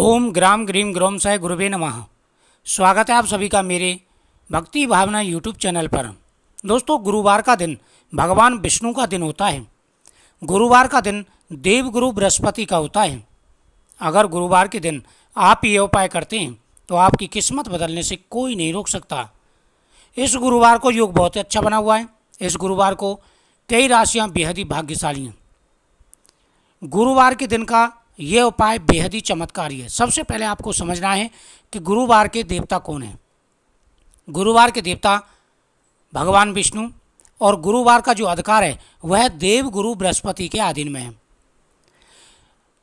ओम ग्राम grim ग्रोम सह गुरुवे नमः स्वागत है आप सभी का मेरे भक्ति भावना यूट्यूब चैनल पर दोस्तों गुरुवार का दिन भगवान विष्णु का दिन होता है गुरुवार का दिन देव गुरु बृहस्पति का होता है अगर गुरुवार के दिन आप ये उपाय करते हैं तो आपकी किस्मत बदलने से कोई नहीं रोक सकता इस गुरुवार को योग बहुत ही अच्छा बना हुआ है इस गुरुवार को कई राशियाँ बेहद ही भाग्यशाली हैं गुरुवार के दिन का ये उपाय बेहद ही चमत्कारी है सबसे पहले आपको समझना है कि गुरुवार के देवता कौन हैं गुरुवार के देवता भगवान विष्णु और गुरुवार का जो अधिकार है वह देवगुरु बृहस्पति के अधीन में है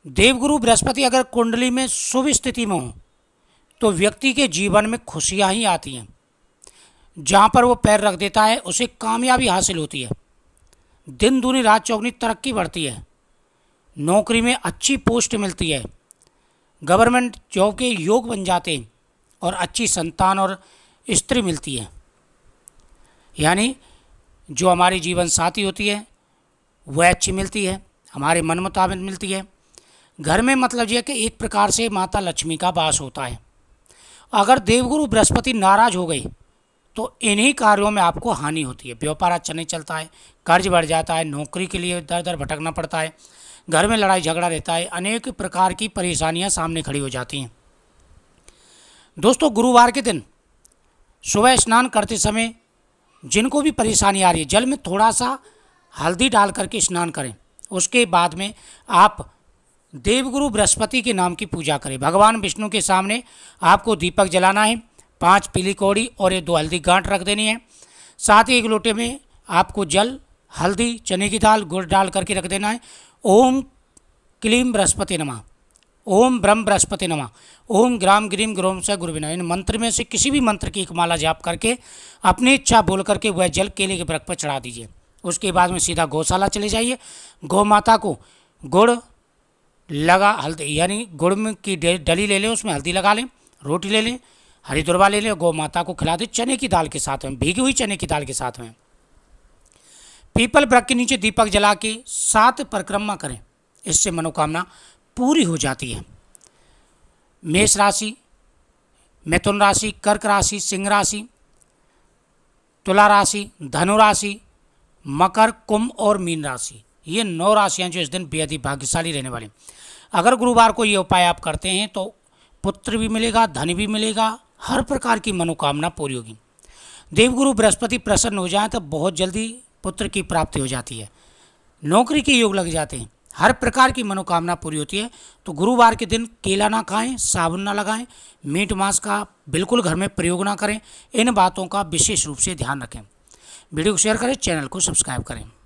देवगुरु बृहस्पति अगर कुंडली में शुभ स्थिति में हो तो व्यक्ति के जीवन में खुशियाँ ही आती हैं जहाँ पर वो पैर रख देता है उसे कामयाबी हासिल होती है दिन दूनी रात चौगनी तरक्की बढ़ती है नौकरी में अच्छी पोस्ट मिलती है गवर्नमेंट जॉब के योग बन जाते हैं और अच्छी संतान और स्त्री मिलती है यानी जो हमारी जीवन साथी होती है वह अच्छी मिलती है हमारे मन मुताबिक मिलती है घर में मतलब यह कि एक प्रकार से माता लक्ष्मी का वास होता है अगर देवगुरु बृहस्पति नाराज हो गए तो इन्हीं कार्यों में आपको हानि होती है व्यापार अच्छा नहीं चलता है कर्ज बढ़ जाता है नौकरी के लिए दर दर भटकना पड़ता है घर में लड़ाई झगड़ा रहता है अनेक प्रकार की परेशानियां सामने खड़ी हो जाती हैं दोस्तों गुरुवार के दिन सुबह स्नान करते समय जिनको भी परेशानी आ रही है जल में थोड़ा सा हल्दी डाल करके स्नान करें उसके बाद में आप देवगुरु बृहस्पति के नाम की पूजा करें भगवान विष्णु के सामने आपको दीपक जलाना है पाँच पीली कौड़ी और ये दो हल्दी गांठ रख देनी है साथ ही एक लोटे में आपको जल हल्दी चने की दाल गुड़ डाल करके रख देना है ओम क्लीम बृहस्पति नमा ओम ब्रह्म बृहस्पति नमा ओम ग्राम ग्रीम ग्रोम स गुरु बिना इन मंत्र में से किसी भी मंत्र की एक माला जाप करके अपनी इच्छा बोल करके वह जल केले के वृक्ष पर चढ़ा दीजिए उसके बाद में सीधा गौशाला चले जाइए गौ माता को गुड़ लगा हल्दी यानी गुड़ की डली ले लें उसमें हल्दी लगा लें रोटी ले लें हरिद्वार ले लें गौ माता को खिला दे चने की दाल के साथ में भीगी हुई चने की दाल के साथ में पीपल वृक्ष के नीचे दीपक जला के सात परिक्रमा करें इससे मनोकामना पूरी हो जाती है मेष राशि मिथुन राशि कर्क राशि सिंह राशि तुला राशि धनु राशि मकर कुंभ और मीन राशि ये नौ राशियां जो इस दिन बेहद ही भाग्यशाली रहने वाली अगर गुरुवार को ये उपाय आप करते हैं तो पुत्र भी मिलेगा धन भी मिलेगा हर प्रकार की मनोकामना पूरी होगी देवगुरु बृहस्पति प्रसन्न हो जाए तो बहुत जल्दी पुत्र की प्राप्ति हो जाती है नौकरी के योग लग जाते हैं हर प्रकार की मनोकामना पूरी होती है तो गुरुवार के दिन केला ना खाएं साबुन ना लगाएं मीट मांस का बिल्कुल घर में प्रयोग ना करें इन बातों का विशेष रूप से ध्यान रखें वीडियो को शेयर करें चैनल को सब्सक्राइब करें